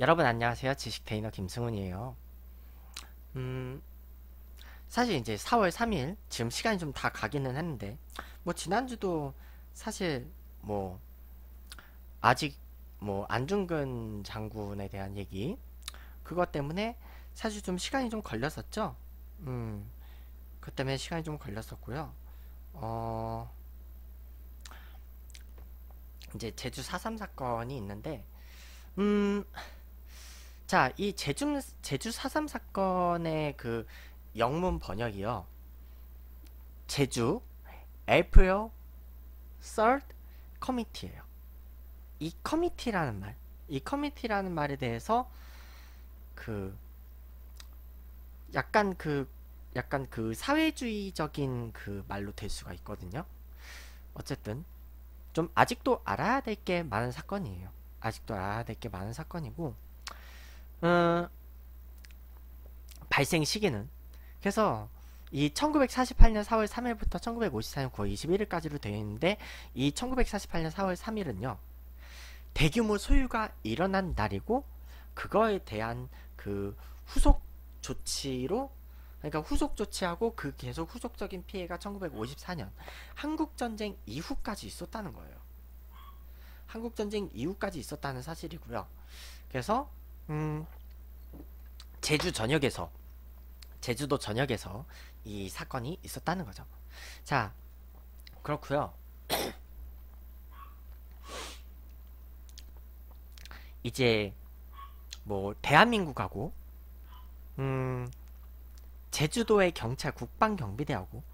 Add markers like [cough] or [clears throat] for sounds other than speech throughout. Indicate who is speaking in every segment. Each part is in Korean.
Speaker 1: 여러분 안녕하세요. 지식테이너 김승훈이에요. 음, 사실 이제 4월 3일 지금 시간이 좀 다 가기는 했는데 뭐 지난주도 사실 뭐 아직 뭐 안중근 장군에 대한 얘기 그것 때문에 사실 좀 시간이 좀 걸렸었죠. 음, 그 때문에 시간이 좀 걸렸었고요. 어, 이제 제주 4.3 사건이 있는데 음. 자, 이 제주 제주 4.3 사건의 그 영문 번역이요. 제주 에프요 i l t h i 예요이 커미티라는 말, 이 커미티라는 말에 대해서 그 약간 그 약간 그 사회주의적인 그 말로 될 수가 있거든요. 어쨌든 좀 아직도 알아야 될 게 많은 사건이에요. 아직도 알아야 될 게 많은 사건이고 어, 발생 시기는 그래서 이 1948년 4월 3일부터 1954년 9월 21일까지로 되어 있는데 이 1948년 4월 3일은요 대규모 소유가 일어난 날이고 그거에 대한 그 후속 조치로 그러니까 후속 조치하고 그 계속 후속적인 피해가 1954년 한국 전쟁 이후까지 있었다는 거예요. 한국 전쟁 이후까지 있었다는 사실이고요. 그래서 음, 제주 전역에서 제주도 전역에서 이 사건이 있었다는 거죠. 자, 그렇고요. [clears throat] 이제 뭐 대한민국하고 음 제주도의 경찰 국방경비대하고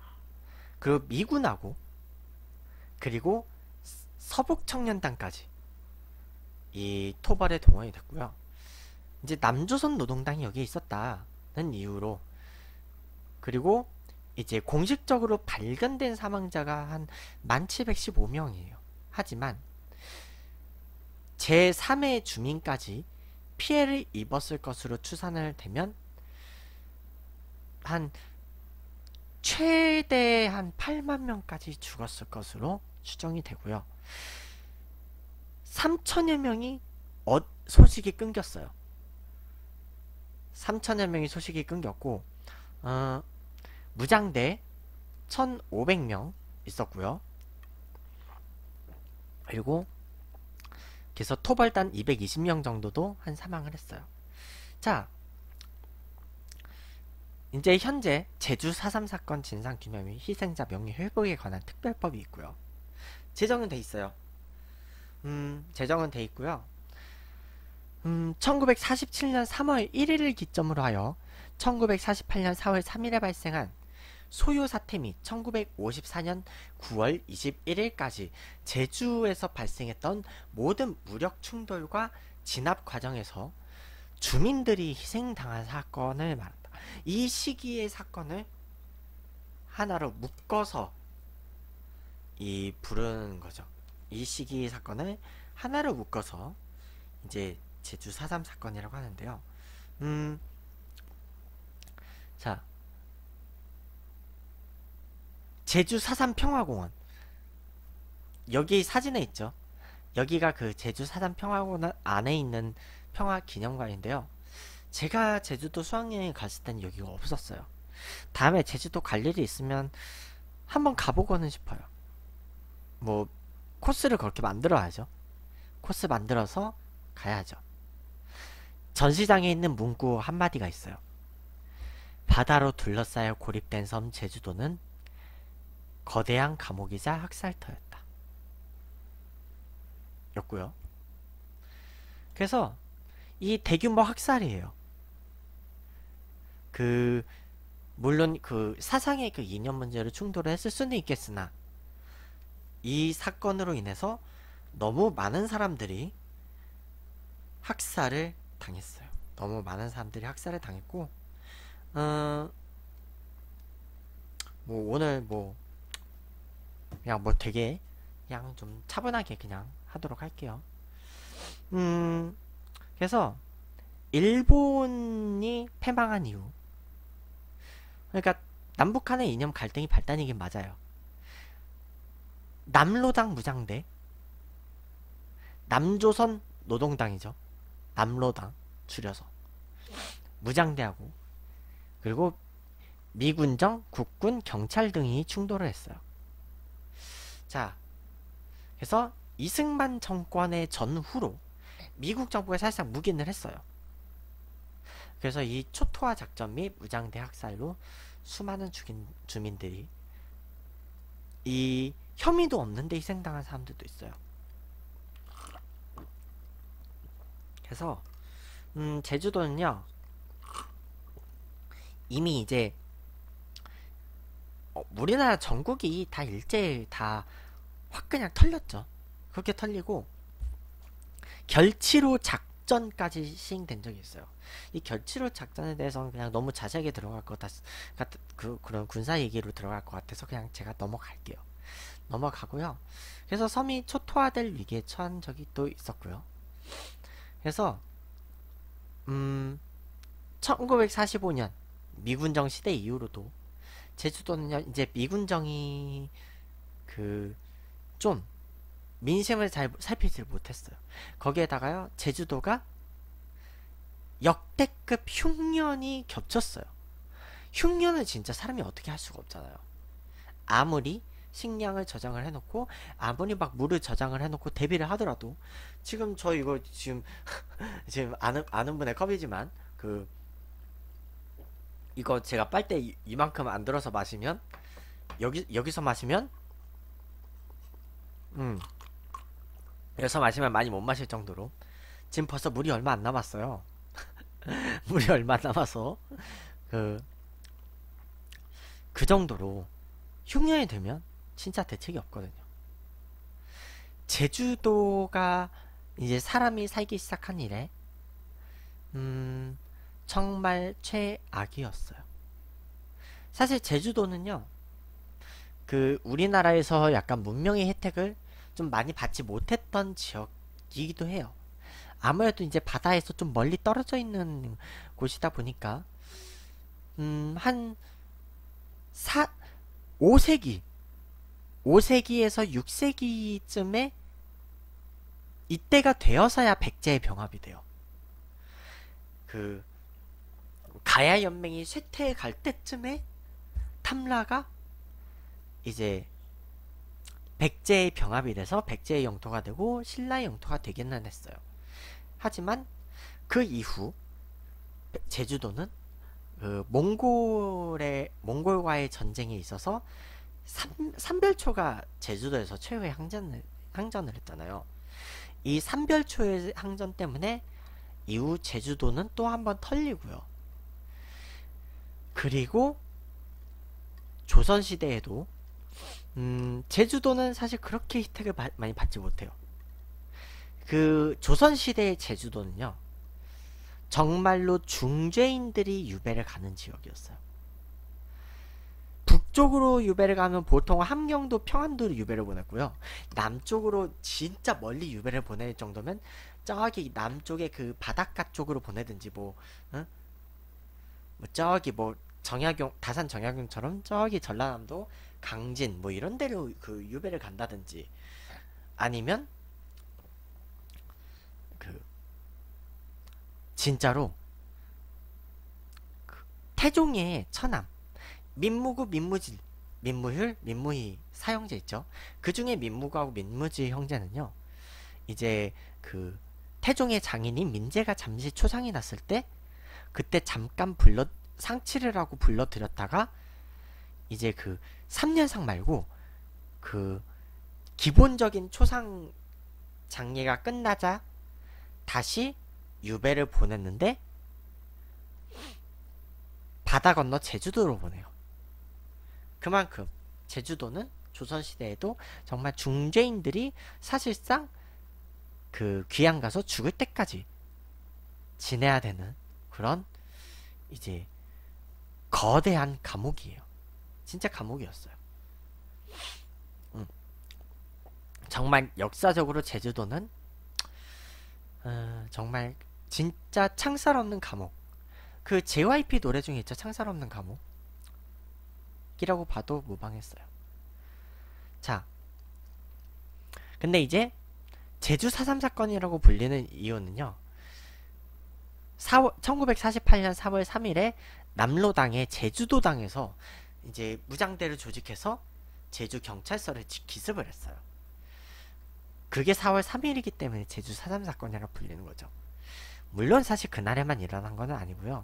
Speaker 1: 그 미군하고 그리고 서북청년단까지 이 토벌에 동원이 됐고요. 이제 남조선 노동당이 여기에 있었다는 이유로 그리고 이제 공식적으로 발견된 사망자가 한 1715명이에요. 하지만 제3의 주민까지 피해를 입었을 것으로 추산을 되면 한 최대 한 8만 명까지 죽었을 것으로 추정이 되고요. 3천여 명이 어, 소식이 끊겼어요. 3천여 명이 소식이 끊겼고 어, 무장대 1,500명 있었고요. 그리고 그래서 토벌단 220명 정도도 한 사망을 했어요. 자, 이제 현재 제주 4.3 사건 진상규명위 희생자 명예 회복에 관한 특별법이 있고요. 제정은 돼 있어요. 음, 제정은 돼 있고요. 음, 1947년 3월 1일을 기점으로 하여 1948년 4월 3일에 발생한 소요 사태 및 1954년 9월 21일까지 제주에서 발생했던 모든 무력 충돌과 진압 과정에서 주민들이 희생당한 사건을 말한다. 이 시기의 사건을 하나로 묶어서 이 부르는 거죠. 이 시기 의 사건을 하나로 묶어서 이제 제주 4.3 사건이라고 하는데요. 음, 자, 제주 4.3 평화공원. 여기 사진에 있죠. 여기가 그 제주 4.3 평화공원 안에 있는 평화기념관인데요. 제가 제주도 수학여행 갔을 땐 여기가 없었어요. 다음에 제주도 갈 일이 있으면 한번 가보고는 싶어요. 뭐 코스를 그렇게 만들어야죠. 코스 만들어서 가야죠. 전시장에 있는 문구 한마디가 있어요. 바다로 둘러싸여 고립된 섬 제주도는 거대한 감옥이자 학살터였다. 였고요. 그래서 이 대규모 학살이에요. 그 물론 그 사상의 그 이념 문제를 충돌을 했을 수는 있겠으나 이 사건으로 인해서 너무 많은 사람들이 학살을 당했어요. 너무 많은 사람들이 학살을 당했고, 음, 뭐 오늘 뭐 그냥 뭐 되게 그냥 좀 차분하게 그냥 하도록 할게요. 음, 그래서 일본이 패망한 이유. 그러니까 남북한의 이념 갈등이 발단이긴 맞아요. 남로당 무장대, 남조선 노동당이죠. 남로당 줄여서 무장대하고 그리고 미군정, 국군, 경찰 등이 충돌을 했어요. 자, 그래서 이승만 정권의 전후로 미국 정부가 사실상 묵인을 했어요. 그래서 이 초토화 작전 및 무장대 학살로 수많은 죽인 주민들이 이 혐의도 없는데 희생당한 사람들도 있어요. 그래서 음, 제주도는요 이미 이제 어, 우리나라 전국이 다 일제히 다확 그냥 털렸죠. 그렇게 털리고 결치로 작전까지 시행된 적이 있어요. 이 결치로 작전에 대해서는 그냥 너무 자세하게 들어갈 것같 그, 그런 군사 얘기로 들어갈 것 같아서 그냥 제가 넘어갈게요. 넘어가고요. 그래서 섬이 초토화될 위기에 처한 적이 또 있었고요. 그래서 음 1945년 미군정 시대 이후로도 제주도는 이제 미군정이 그 좀 민심을 잘 살피질 못했어요. 거기에다가요 제주도가 역대급 흉년이 겹쳤어요. 흉년을 진짜 사람이 어떻게 할 수가 없잖아요. 아무리 식량을 저장을 해놓고 아무리 막 물을 저장을 해놓고 대비를 하더라도 지금 저 이거 지금 [laughs] 지금 아는 아는 분의 컵이지만 그 이거 제가 빨대 이, 만큼안 들어서 마시면 여기 여기서 마시면 음 여기서 마시면 많이 못 마실 정도로 지금 벌써 물이 얼마 안 남았어요. [laughs] 물이 얼마 남아서 그그 그 정도로 흉년이 되면 진짜 대책이 없거든요. 제주도가 이제 사람이 살기 시작한 이래 음, 정말 최악이었어요. 사실 제주도는요. 그 우리나라에서 약간 문명의 혜택을 좀 많이 받지 못했던 지역이기도 해요. 아무래도 이제 바다에서 좀 멀리 떨어져 있는 곳이다 보니까 음, 한 사, 5세기 5세기에서 6세기쯤에 이때가 되어서야 백제의 병합이 돼요. 그 가야 연맹이 쇠퇴해 갈 때쯤에 탐라가 이제 백제의 병합이 돼서 백제의 영토가 되고 신라의 영토가 되겠나 했어요. 하지만 그 이후 제주도는 그 몽골의 몽골과의 전쟁에 있어서 삼, 삼별초가 제주도에서 최후의 항전을, 항전을 했잖아요. 이 삼별초의 항전 때문에 이후 제주도는 또 한 번 털리고요. 그리고 조선시대에도 음, 제주도는 사실 그렇게 혜택을 바, 많이 받지 못해요. 그 조선시대의 제주도는요. 정말로 중죄인들이 유배를 가는 지역이었어요. 북쪽으로 유배를 가면 보통 함경도 평안도로 유배를 보냈고요. 남쪽으로 진짜 멀리 유배를 보낼 정도면 저기 남쪽의 그 바닷가 쪽으로 보내든지 뭐, 응? 뭐 저기 뭐 정약용 다산 정약용처럼 저기 전라남도 강진 뭐 이런 데로 그 유배를 간다든지 아니면 그 진짜로 그 태종의 처남 민무구 민무질 민무휼 민무희 사형제 있죠 그 중에 민무구하고 민무지 형제는요 이제 그 태종의 장인인 민재가 잠시 초상이 났을 때 그때 잠깐 불러 상치를 하고 불러들였다가 이제 그 3년상 말고 그 기본적인 초상 장례가 끝나자 다시 유배를 보냈는데 바다 건너 제주도로 보내요. 그만큼 제주도는 조선시대에도 정말 중재인들이 사실상 그 귀양 가서 죽을 때까지 지내야 되는 그런 이제 거대한 감옥이에요. 진짜 감옥이었어요. 음. 정말 역사적으로 제주도는 어, 정말 진짜 창살 없는 감옥. 그 JYP 노래 중에 있죠. 창살 없는 감옥. 끼라고 봐도 무방했어요. 자, 근데 이제 제주 4.3 사건이라고 불리는 이유는요. 4월, 1948년 3월 3일에 남로당의 제주도당에서 이제 무장대를 조직해서 제주 경찰서를 기습을 했어요. 그게 4월 3일이기 때문에 제주 4.3 사건이라고 불리는 거죠. 물론 사실 그날에만 일어난 건 아니고요.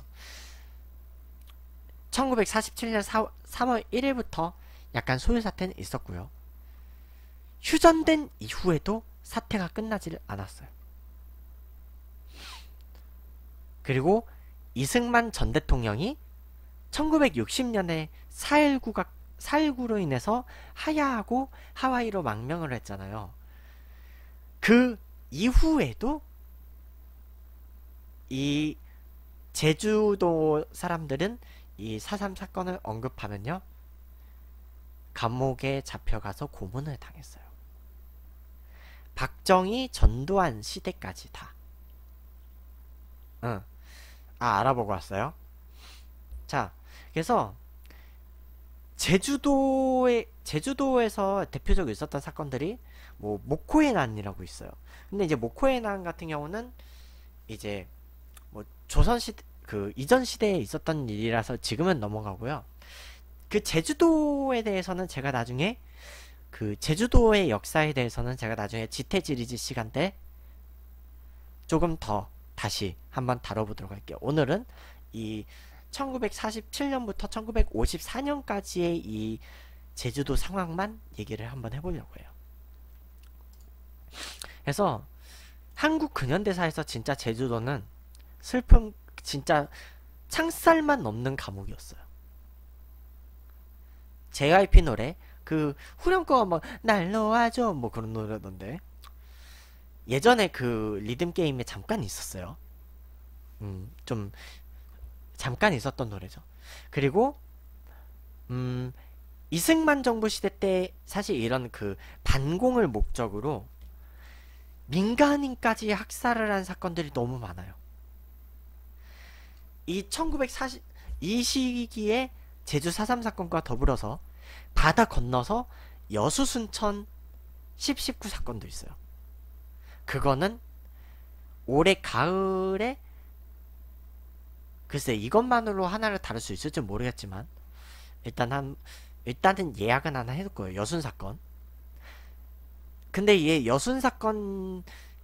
Speaker 1: 1947년 4, 3월 1일부터 약간 소유 사태는 있었고요. 휴전된 이후에도 사태가 끝나질 않았어요. 그리고 이승만 전 대통령이 1960년에 4.19가 4.19로 인해서 하야하고 하와이로 망명을 했잖아요. 그 이후에도 이 제주도 사람들은 이 사삼 사건을 언급하면요. 감옥에 잡혀가서 고문을 당했어요. 박정희 전두환 시대까지 다. 응. 아, 알아보고 왔어요. 자, 그래서 제주도에 제주도에서 대표적으로 있었던 사건들이 뭐 모코의 난이라고 있어요. 근데 이제 모코의 난 같은 경우는 이제 뭐 조선 시대 그 이전 시대에 있었던 일이라서 지금은 넘어가고요. 그 제주도에 대해서는 제가 나중에 그 제주도의 역사에 대해서는 제가 나중에 지태지리지 시간 때 조금 더 다시 한번 다뤄보도록 할게요. 오늘은 이 1947년부터 1954년까지의 이 제주도 상황만 얘기를 한번 해보려고 해요. 그래서 한국 근현대사에서 진짜 제주도는 슬픔 진짜 창살만 넘는 감옥이었어요. JYP 노래 그 후렴구가 막날 뭐, 놓아줘 뭐 그런 노래던데 예전에 그 리듬 게임에 잠깐 있었어요. 음, 좀 잠깐 있었던 노래죠. 그리고 음, 이승만 정부 시대 때 사실 이런 그 반공을 목적으로 민간인까지 학살을 한 사건들이 너무 많아요. 이 1940, 이 시기에 제주 4.3 사건과 더불어서 바다 건너서 여수 순천 10, 19 사건도 있어요. 그거는 올해 가을에 글쎄 이것만으로 하나를 다룰 수 있을지 모르겠지만 일단 한 일단은 예약은 하나 해둘 거예요. 여순 사건. 근데 얘 여순 사건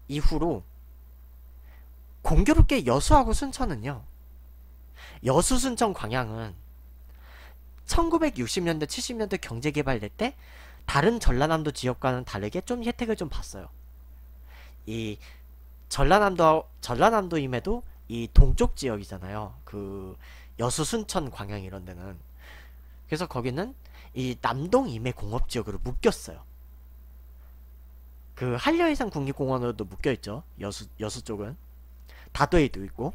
Speaker 1: 이후로 공교롭게 여수하고 순천은요. 여수 순천 광양은 1960년대 70년대 경제 개발될 때 다른 전라남도 지역과는 다르게 좀 혜택을 좀 봤어요. 이 전라남도 전라남도임에도 이 동쪽 지역이잖아요. 그 여수 순천 광양 이런 데는 그래서 거기는 이 남동 임의 공업 지역으로 묶였어요. 그 한려해상 국립공원으로도 묶여 있죠. 여수 여수 쪽은 다도에도 있고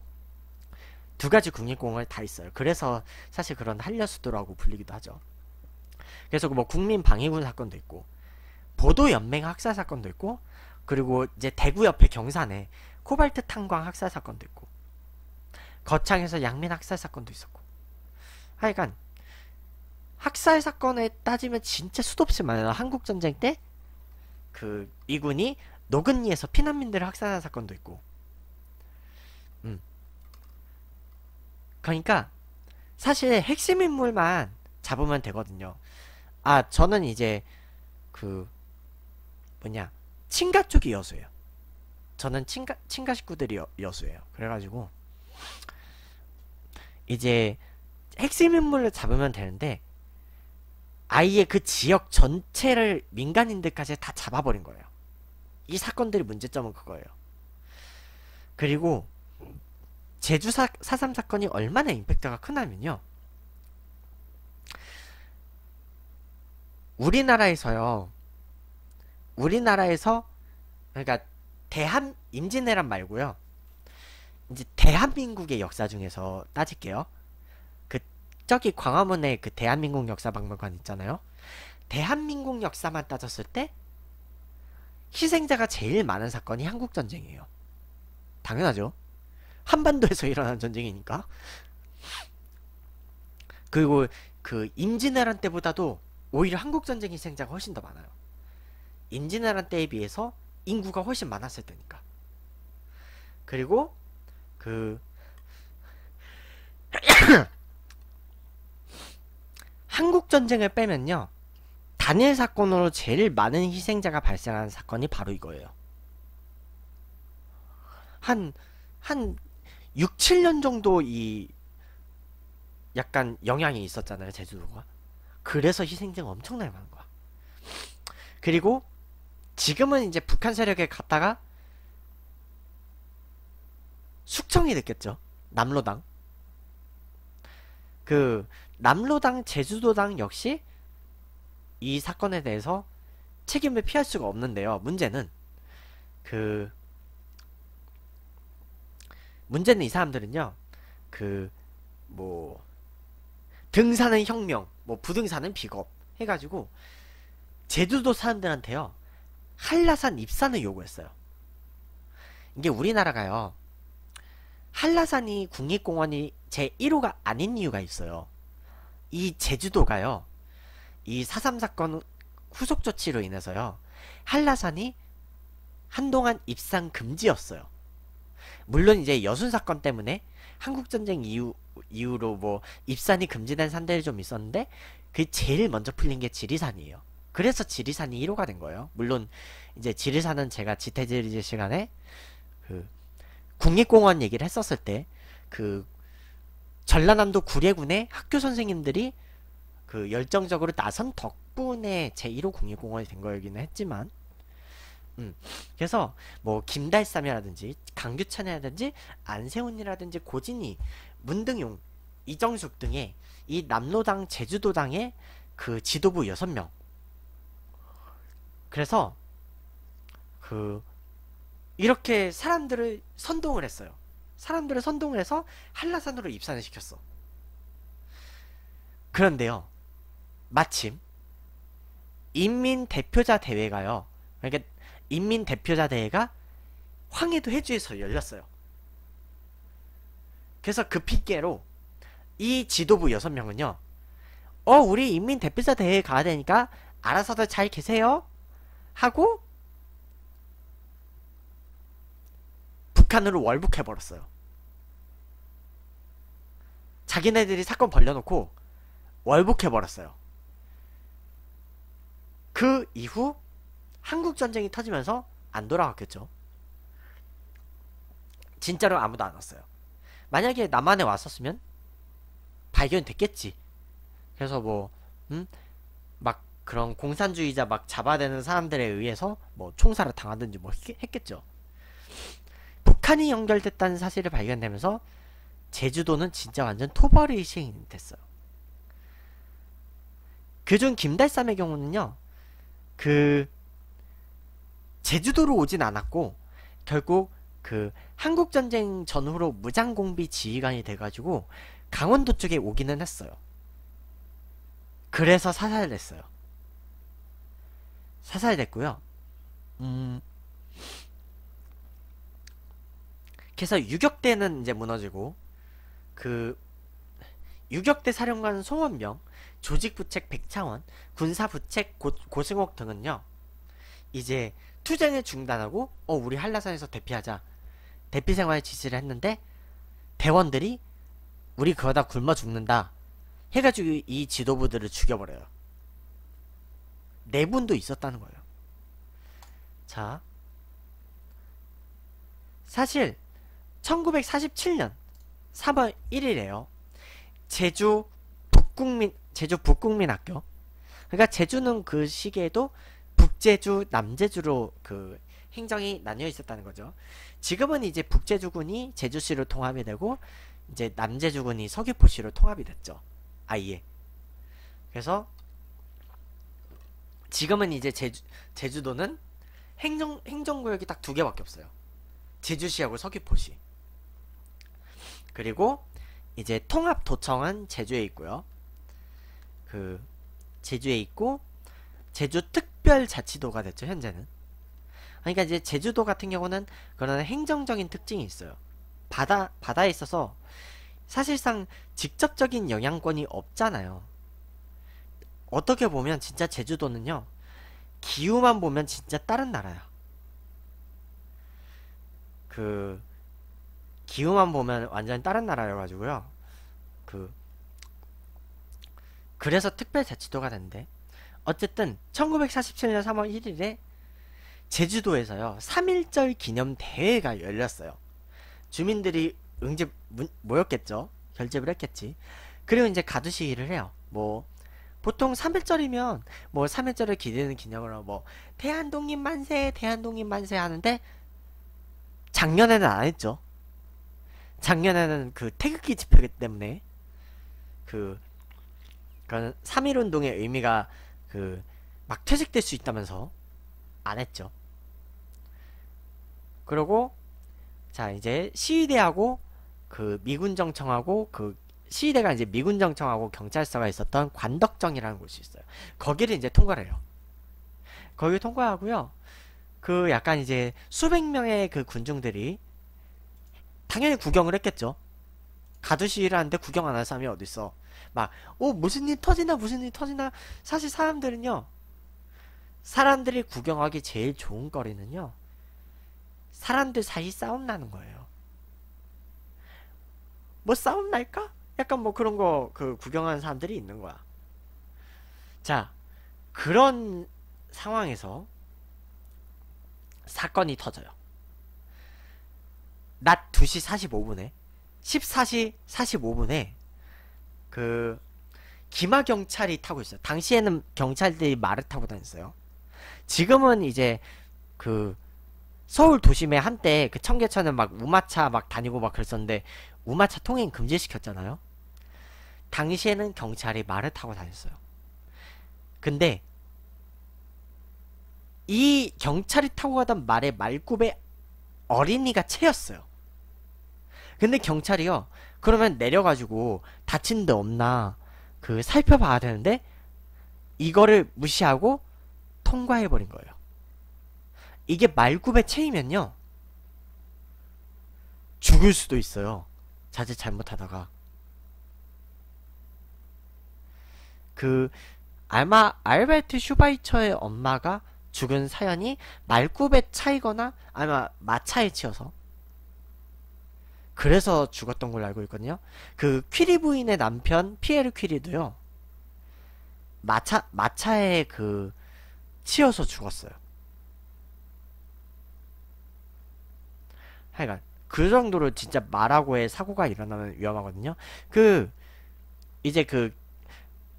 Speaker 1: 두 가지 국립공원을다 있어요. 그래서 사실 그런 한려수도라고 불리기도 하죠. 그래서 뭐 국민 방위군 사건도 있고 보도 연맹 학살 사건도 있고 그리고 이제 대구 옆에 경산에 코발트 탄광 학살 사건도 있고 거창에서 양민 학살 사건도 있었고 하여간 학살 사건에 따지면 진짜 수도 없이 많아요. 한국 전쟁 때 그이군이 노근리에서 피난민들을 학살한 사건도 있고 그러니까 사실 핵심 인물만 잡으면 되거든요. 아 저는 이제 그 뭐냐 친가 쪽이 여수예요. 저는 친가 친가 식구들이 여, 여수예요. 그래가지고 이제 핵심 인물을 잡으면 되는데 아예 그 지역 전체를 민간인들까지 다 잡아버린 거예요. 이 사건들의 문제점은 그거예요. 그리고 제주 사, 4.3 사건이 얼마나 임팩트가 크냐면요. 우리나라에서요. 우리나라에서 그러니까 대한 임진왜란 말고요. 이제 대한민국의 역사 중에서 따질게요. 그 저기 광화문에 그 대한민국 역사 박물관 있잖아요. 대한민국 역사만 따졌을 때 희생자가 제일 많은 사건이 한국 전쟁이에요. 당연하죠. 한반도에서 [laughs] 일어난 전쟁이니까 그리고 그 임진왜란 때보다도 오히려 한국 전쟁 희생자가 훨씬 더 많아요 임진왜란 때에 비해서 인구가 훨씬 많았을 때니까 그리고 그 [coughs] 한국 전쟁을 빼면요 단일 사건으로 제일 많은 희생자가 발생한 사건이 바로 이거예요 한한 6, 7년 정도 이 약간 영향이 있었잖아요 제주도가 그래서 희생자가 엄청나게 많은 거야 그리고 지금은 이제 북한 세력에 갔다가 숙청이 됐겠죠 남로당 그 남로당 제주도당 역시 이 사건에 대해서 책임을 피할 수가 없는데요 문제는 그 문제는 이 사람들은요. 그 뭐 등산은 혁명, 뭐 부등산은 비겁 해가지고 제주도 사람들한테요. 한라산 입산을 요구했어요. 이게 우리나라가요. 한라산이 국립공원이 제1호가 아닌 이유가 있어요. 이 제주도가요. 이4.3 사건 후속 조치로 인해서요. 한라산이 한동안 입산 금지였어요. 물론 이제 여순 사건 때문에 한국 전쟁 이후 이후로 뭐 입산이 금지된 산들이 좀 있었는데 그 제일 먼저 풀린 게 지리산이에요. 그래서 지리산이 1호가 된 거예요. 물론 이제 지리산은 제가 지태지리 시간에 그 국립공원 얘기를 했었을 때 그 전라남도 구례군의 학교 선생님들이 그 열정적으로 나선 덕분에 제 1호 국립공원이 된 거이기는 했지만 음. 그래서 뭐김달쌈이라든지 강규찬이라든지 안세훈이라든지 고진이 문등용 이정숙 등의 이 남로당 제주도당의 그 지도부 6명 그래서 그 이렇게 사람들을 선동을 했어요 사람들을 선동을 해서 한라산으로 입산을 시켰어 그런데요 마침 인민대표자 대회가요 그러니까 인민대표자 대회가 황해도 해주에서 열렸어요. 그래서 그 핑계로 이 지도부 6명은요. 어 우리 인민대표자 대회 에 가야 되니까 알아서들 잘 계세요. 하고 북한으로 월북해버렸어요. 자기네들이 사건 벌려놓고 월북해버렸어요. 그 이후 한국 전쟁이 터지면서 안 돌아왔겠죠. 진짜로 아무도 안 왔어요. 만약에 남한에 왔었으면 발견됐겠지. 그래서 뭐, 음, 막 그런 공산주의자 막 잡아대는 사람들에 의해서 뭐 총살을 당하든지 뭐 했겠죠. 북한이 연결됐다는 사실을 발견되면서 제주도는 진짜 완전 토벌의식이 됐어요. 그중 김달삼의 경우는요, 그 제주도로 오진 않았고 결국 그 한국 전쟁 전후로 무장공비 지휘관이 돼가지고 강원도 쪽에 오기는 했어요. 그래서 사살됐어요. 사살됐고요. 음. 그래서 유격대는 이제 무너지고 그 유격대 사령관 송원명, 조직부책 백창원 군사부책 고, 고승옥 등은요 이제 투쟁을 중단하고 어 우리 한라산에서 대피하자 대피 생활에 지시를 했는데 대원들이 우리 그러다 굶어 죽는다 해가지고 이 지도부들을 죽여버려요 네 분도 있었다는 거예요 자 사실 1947년 3월 1일에요 제주 북국민 제주 북국민학교 그러니까 제주는 그 시기에도 북제주, 남제주로 그 행정이 나뉘어 있었다는 거죠. 지금은 이제 북제주군이 제주시로 통합이 되고 이제 남제주군이 서귀포시로 통합이 됐죠. 아예. 그래서 지금은 이제 제주, 제주도는 행정 행정구역이 딱 두 개밖에 없어요. 제주시하고 서귀포시. 그리고 이제 통합도청은 제주에 있고요. 그 제주에 있고 제주 특별자치도가 됐죠 현재는 그러니까 이제 제주도 같은 경우는 그런 행정적인 특징이 있어요 바다 바다에 있어서 사실상 직접적인 영향권이 없잖아요 어떻게 보면 진짜 제주도는요 기후만 보면 진짜 다른 나라야 그 기후만 보면 완전 히 다른 나라여가지고요 그 그래서 특별자치도가 된대 어쨌든 1947년 3월 1일에 제주도에서요 3.1절 기념 대회가 열렸어요 주민들이 응집 모였겠죠 결집을 했겠지 그리고 이제 가두시기를 해요 뭐 보통 3 1절이면뭐3 1절을 기리는 기념으로 뭐 대한독립 만세 대한독립 만세 하는데 작년에는 안 했죠 작년에는 그 태극기 집회 기 때문에 그 그런 3.1 운동의 의미가 그막퇴직될수 있다면서 안 했죠. 그리고 자 이제 시위대하고 그 미군 정청하고 그 시위대가 이제 미군 정청하고 경찰서가 있었던 관덕정이라는 곳이 있어요. 거기를 이제 통과를 해요. 거기 통과하고요. 그 약간 이제 수백 명의 그 군중들이 당연히 구경을 했겠죠. 가두 시위를 하는데 구경 안 할 사람이 어딨어. 막, 오, 무슨 일 터지나, 무슨 일 터지나. 사실 사람들은요, 사람들이 구경하기 제일 좋은 거리는요, 사람들 사이 싸움 나는 거예요. 뭐 싸움 날까? 약간 뭐 그런 거, 그, 구경하는 사람들이 있는 거야. 자, 그런 상황에서 사건이 터져요. 낮 2시 45분에 14시 45분에 그 기마 경찰이 타고 있어요. 당시에는 경찰들이 말을 타고 다녔어요. 지금은 이제 그 서울 도심에 한때 그 청계천은 막 우마차 막 다니고 막 그랬었는데 우마차 통행 금지시켰잖아요. 당시에는 경찰이 말을 타고 다녔어요. 근데 이 경찰이 타고 가던 말의 말굽에 어린이가 채였어요. 근데 경찰이요 그러면 내려가지고 다친 데 없나 그 살펴봐야 되는데 이거를 무시하고 통과해버린 거예요. 이게 말굽에 채이면요. 죽을 수도 있어요. 자칫 잘못하다가. 그 아마 알베르트 슈바이처의 엄마가 죽은 사연이 말굽에 차이거나 아마 마차에 치여서 그래서 죽었던 걸로 알고 있거든요. 그 퀴리 부인의 남편 피에르 퀴리도요. 마차 마차에 그 치여서 죽었어요. 하여간 그 정도로 진짜 말하고의 사고가 일어나면 위험하거든요. 그 이제 그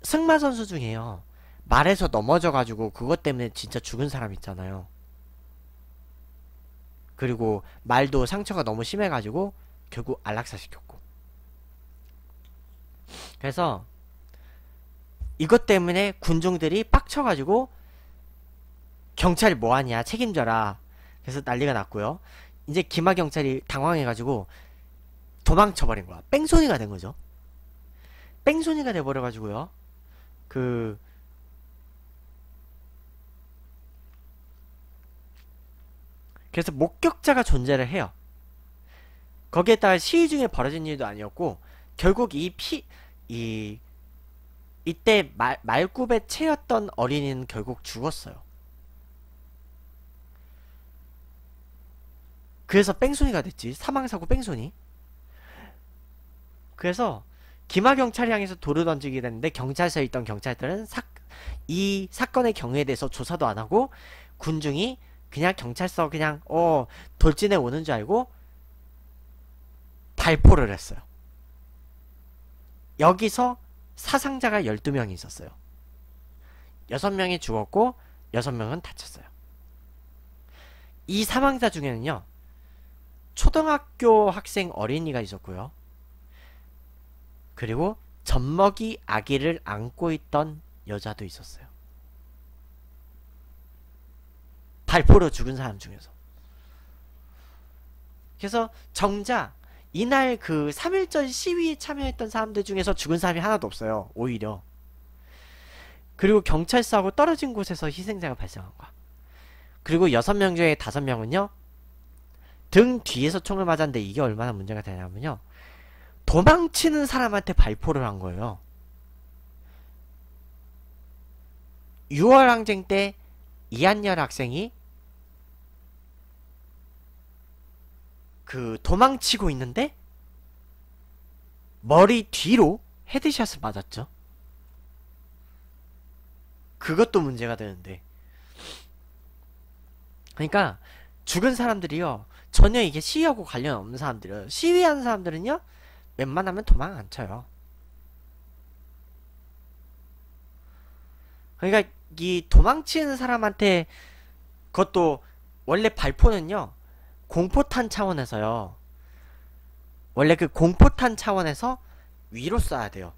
Speaker 1: 승마 선수 중에요. 말에서 넘어져 가지고 그것 때문에 진짜 죽은 사람 있잖아요. 그리고 말도 상처가 너무 심해 가지고 결국 안락사 시켰고 그래서 이것 때문에 군중들이 빡쳐가지고 경찰이 뭐하냐 책임져라 그래서 난리가 났고요 이제 기마 경찰이 당황해가지고 도망쳐버린 거야 뺑소니가 된 거죠 뺑소니가 돼버려가지고요 그 그래서 목격자가 존재를 해요 거기에 따라 시위 중에 벌어진 일도 아니었고 결국 이 피 이 이때 말, 말굽에 채였던 어린이는 결국 죽었어요. 그래서 뺑소니가 됐지 사망사고 뺑소니. 그래서 기마경 찰향해서 돌을 던지게 됐는데 경찰서에 있던 경찰들은 사, 이 사건의 경위에 대해서 조사도 안 하고 군중이 그냥 경찰서 그냥 어 돌진해 오는 줄 알고 발포를 했어요. 여기서 사상자가 12명이 있었어요. 6명이 죽었고 6명은 다쳤어요. 이 사망자 중에는요. 초등학교 학생 어린이가 있었고요. 그리고 젖먹이 아기를 안고 있던 여자도 있었어요. 발포로 죽은 사람 중에서. 그래서 정작 이날 그3일전 시위에 참여했던 사람들 중에서 죽은 사람이 하나도 없어요. 오히려. 그리고 경찰서하고 떨어진 곳에서 희생자가 발생한 거야. 그리고 6명 중에 5명은요. 등 뒤에서 총을 맞았는데 이게 얼마나 문제가 되냐면요. 도망치는 사람한테 발포를 한 거예요. 6월 항쟁 때 이한열 학생이 그 도망치고 있는데 머리 뒤로 헤드샷을 맞았죠. 그것도 문제가 되는데. 그러니까 죽은 사람들이요. 전혀 이게 시위하고 관련 없는 사람들은 시위하는 사람들은요. 웬만하면 도망 안 쳐요. 그러니까 이 도망치는 사람한테 그것도 원래 발포는요. 공포탄 차원에서요. 원래 그 공포탄 차원에서 위로 쏴야 돼요.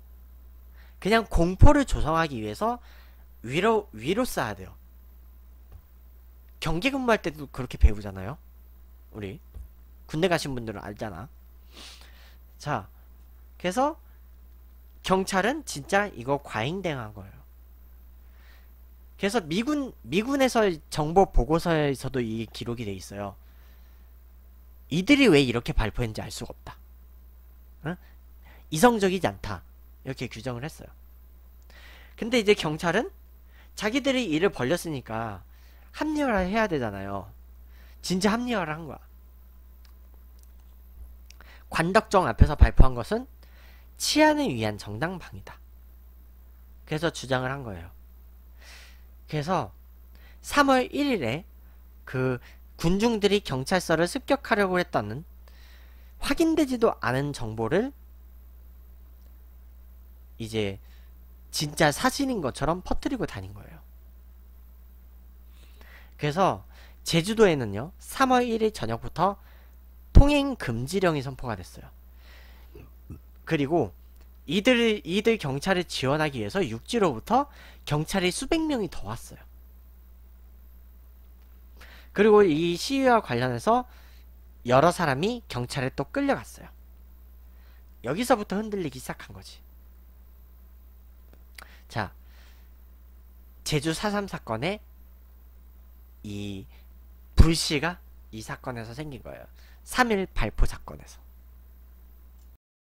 Speaker 1: 그냥 공포를 조성하기 위해서 위로 위로 쏴야 돼요. 경계 근무할 때도 그렇게 배우잖아요. 우리 군대 가신 분들은 알잖아. 자, 그래서 경찰은 진짜 이거 과잉대응한 거예요. 그래서 미군 미군에서 정보 보고서에서도 이 기록이 돼 있어요. 이들이 왜 이렇게 발표했는지 알 수가 없다. 응? 어? 이성적이지 않다. 이렇게 규정을 했어요. 근데 이제 경찰은 자기들이 일을 벌렸으니까 합리화를 해야 되잖아요. 진짜 합리화를 한 거야. 관덕정 앞에서 발표한 것은 치안을 위한 정당방위다. 그래서 주장을 한 거예요. 그래서 3월 1일에 그 군중들이 경찰서를 습격하려고 했다는 확인되지도 않은 정보를 이제 진짜 사진인 것처럼 퍼뜨리고 다닌 거예요. 그래서 제주도에는요. 3월 1일 저녁부터 통행 금지령이 선포가 됐어요. 그리고 이들 이들 경찰을 지원하기 위해서 육지로부터 경찰이 수백 명이 더 왔어요. 그리고 이 시위와 관련해서 여러 사람이 경찰에 또 끌려갔어요. 여기서부터 흔들리기 시작한 거지. 자, 제주 4.3 사건에 이 불씨가 이 사건에서 생긴 거예요. 3일 발포 사건에서.